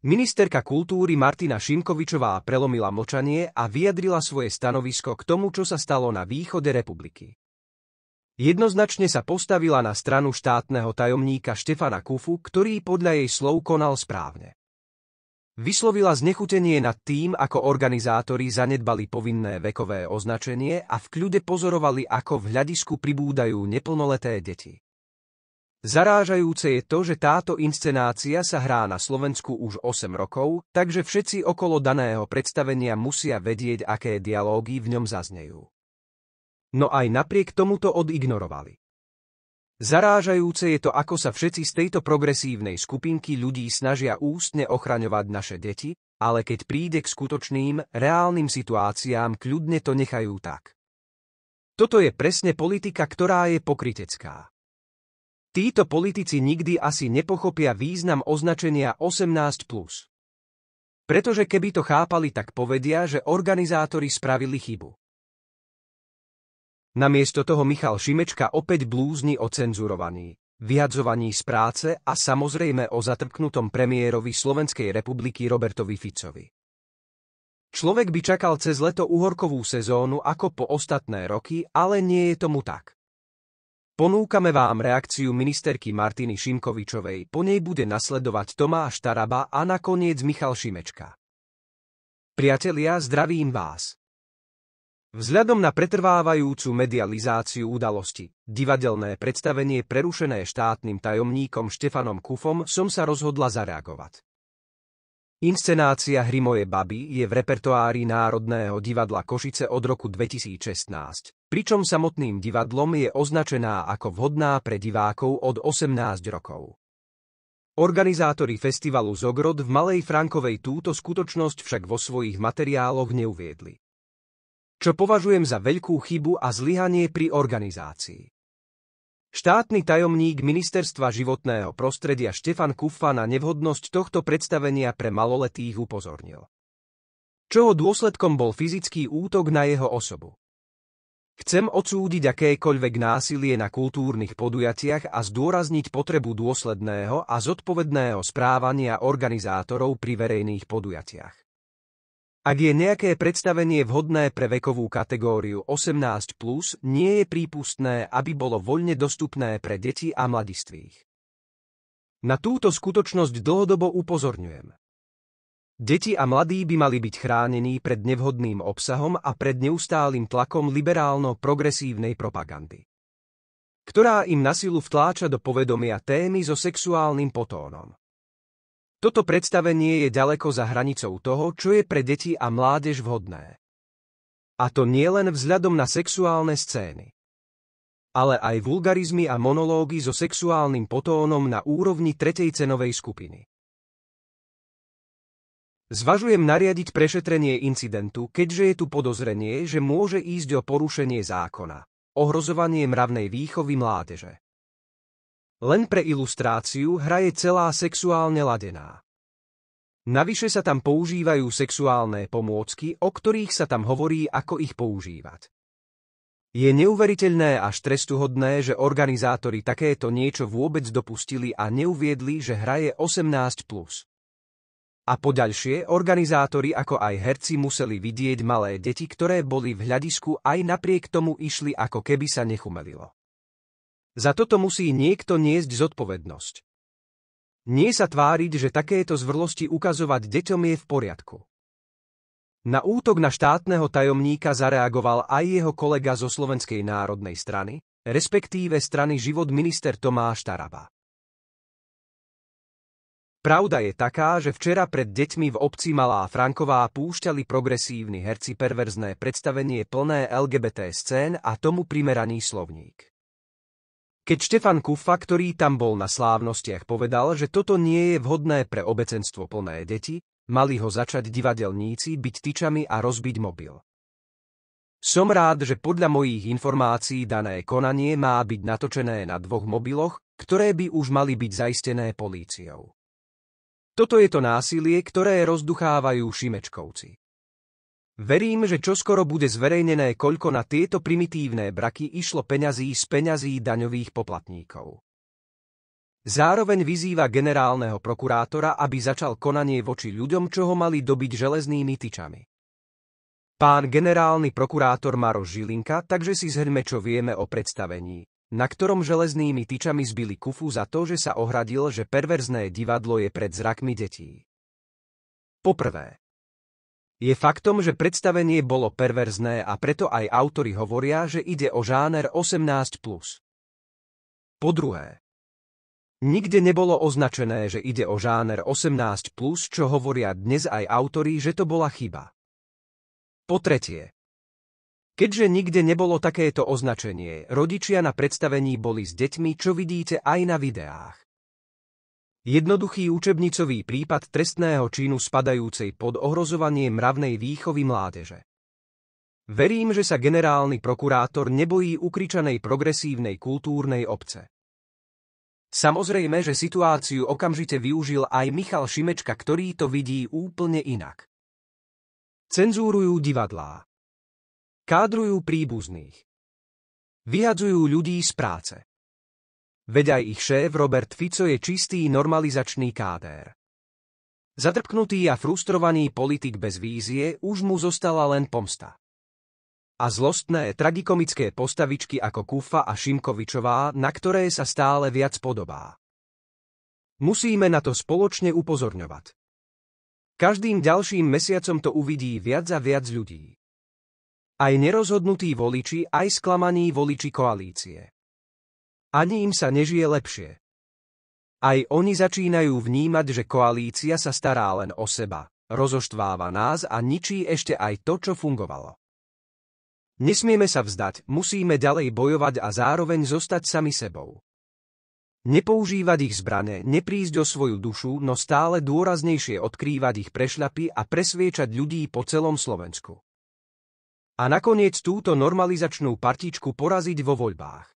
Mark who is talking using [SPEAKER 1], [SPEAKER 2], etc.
[SPEAKER 1] Ministerka kultúry Martina Šimkovičová prelomila močanie a vyjadrila svoje stanovisko k tomu, čo sa stalo na východe republiky. Jednoznačne sa postavila na stranu štátneho tajomníka Štefana Kufu, ktorý podľa jej slov konal správne. Vyslovila znechutenie nad tým, ako organizátori zanedbali povinné vekové označenie a v kľude pozorovali, ako v hľadisku pribúdajú neplnoleté deti. Zarážajúce je to, že táto inscenácia sa hrá na Slovensku už 8 rokov, takže všetci okolo daného predstavenia musia vedieť, aké dialógy v ňom zaznejú. No aj napriek tomuto odignorovali. Zarážajúce je to, ako sa všetci z tejto progresívnej skupinky ľudí snažia ústne ochraňovať naše deti, ale keď príde k skutočným, reálnym situáciám, kľudne to nechajú tak. Toto je presne politika, ktorá je pokritecká. Títo politici nikdy asi nepochopia význam označenia 18+. Pretože keby to chápali, tak povedia, že organizátori spravili chybu. Namiesto toho Michal Šimečka opäť blúzni o cenzurovaní, vyhadzovaní z práce a samozrejme o zatrpknutom premiérovi Slovenskej republiky Robertovi Ficovi. Človek by čakal cez leto uhorkovú sezónu ako po ostatné roky, ale nie je tomu tak. Ponúkame vám reakciu ministerky Martiny Šimkovičovej, po nej bude nasledovať Tomáš Taraba a nakoniec Michal Šimečka. Priatelia, zdravím vás. Vzhľadom na pretrvávajúcu medializáciu udalosti, divadelné predstavenie prerušené štátnym tajomníkom Štefanom Kufom som sa rozhodla zareagovať. Inscenácia hry Moje baby je v repertoári Národného divadla Košice od roku 2016, pričom samotným divadlom je označená ako vhodná pre divákov od 18 rokov. Organizátori festivalu Zogrod v Malej Frankovej túto skutočnosť však vo svojich materiáloch neuviedli. Čo považujem za veľkú chybu a zlyhanie pri organizácii. Štátny tajomník Ministerstva životného prostredia Štefan Kufa na nevhodnosť tohto predstavenia pre maloletých upozornil. Čoho dôsledkom bol fyzický útok na jeho osobu. Chcem odsúdiť akékoľvek násilie na kultúrnych podujatiach a zdôrazniť potrebu dôsledného a zodpovedného správania organizátorov pri verejných podujatiach. Ak je nejaké predstavenie vhodné pre vekovú kategóriu 18+, nie je prípustné, aby bolo voľne dostupné pre deti a mladistvých. Na túto skutočnosť dlhodobo upozorňujem. Deti a mladí by mali byť chránení pred nevhodným obsahom a pred neustálým tlakom liberálno-progresívnej propagandy, ktorá im nasilu vtláča do povedomia témy so sexuálnym potónom. Toto predstavenie je ďaleko za hranicou toho, čo je pre deti a mládež vhodné. A to nie len vzhľadom na sexuálne scény. Ale aj vulgarizmy a monológy so sexuálnym potónom na úrovni tretej cenovej skupiny. Zvažujem nariadiť prešetrenie incidentu, keďže je tu podozrenie, že môže ísť o porušenie zákona, ohrozovanie mravnej výchovy mládeže. Len pre ilustráciu hra je celá sexuálne ladená. Navyše sa tam používajú sexuálne pomôcky, o ktorých sa tam hovorí, ako ich používať. Je neuveriteľné až trestuhodné, že organizátori takéto niečo vôbec dopustili a neuviedli, že hra je 18+. Plus. A poďalšie, organizátori ako aj herci museli vidieť malé deti, ktoré boli v hľadisku aj napriek tomu išli ako keby sa nechumelilo. Za toto musí niekto niesť zodpovednosť. Nie sa tváriť, že takéto zvrlosti ukazovať deťom je v poriadku. Na útok na štátneho tajomníka zareagoval aj jeho kolega zo Slovenskej národnej strany, respektíve strany život minister Tomáš Taraba. Pravda je taká, že včera pred deťmi v obci Malá Franková púšťali progresívni herci perverzné predstavenie plné LGBT scén a tomu primeraný slovník. Keď Štefan Kuffa, ktorý tam bol na slávnostiach, povedal, že toto nie je vhodné pre obecenstvo plné deti, mali ho začať divadelníci byť tyčami a rozbiť mobil. Som rád, že podľa mojich informácií dané konanie má byť natočené na dvoch mobiloch, ktoré by už mali byť zaistené políciou. Toto je to násilie, ktoré rozduchávajú Šimečkovci. Verím, že čoskoro bude zverejnené, koľko na tieto primitívne braky išlo peňazí z peňazí daňových poplatníkov. Zároveň vyzýva generálneho prokurátora, aby začal konanie voči ľuďom, čo ho mali dobiť železnými tyčami. Pán generálny prokurátor Maro Žilinka, takže si zhrňme, čo vieme o predstavení, na ktorom železnými tyčami zbili Kufu za to, že sa ohradil, že perverzné divadlo je pred zrakmi detí. Poprvé, je faktom, že predstavenie bolo perverzné a preto aj autory hovoria, že ide o žáner 18+. Po druhé. Nikde nebolo označené, že ide o žáner 18+, čo hovoria dnes aj autori, že to bola chyba. Po tretie. Keďže nikde nebolo takéto označenie, rodičia na predstavení boli s deťmi, čo vidíte aj na videách. Jednoduchý učebnicový prípad trestného činu spadajúcej pod ohrozovanie mravnej výchovy mládeže. Verím, že sa generálny prokurátor nebojí ukričanej progresívnej kultúrnej obce. Samozrejme, že situáciu okamžite využil aj Michal Šimečka, ktorý to vidí úplne inak. Cenzúrujú divadlá. Kádrujú príbuzných. Vyhadzujú ľudí z práce. Veď aj ich šéf Robert Fico je čistý normalizačný káder. Zatrpknutý a frustrovaný politik bez vízie už mu zostala len pomsta. A zlostné, tragikomické postavičky ako Kufa a Šimkovičová, na ktoré sa stále viac podobá. Musíme na to spoločne upozorňovať. Každým ďalším mesiacom to uvidí viac a viac ľudí. Aj nerozhodnutí voliči, aj sklamaní voliči koalície. Ani im sa nežije lepšie. Aj oni začínajú vnímať, že koalícia sa stará len o seba, rozoštváva nás a ničí ešte aj to, čo fungovalo. Nesmieme sa vzdať, musíme ďalej bojovať a zároveň zostať sami sebou. Nepoužívať ich zbrane, neprísť o svoju dušu, no stále dôraznejšie odkrývať ich prešľapy a presviečať ľudí po celom Slovensku. A nakoniec túto normalizačnú partičku poraziť vo voľbách.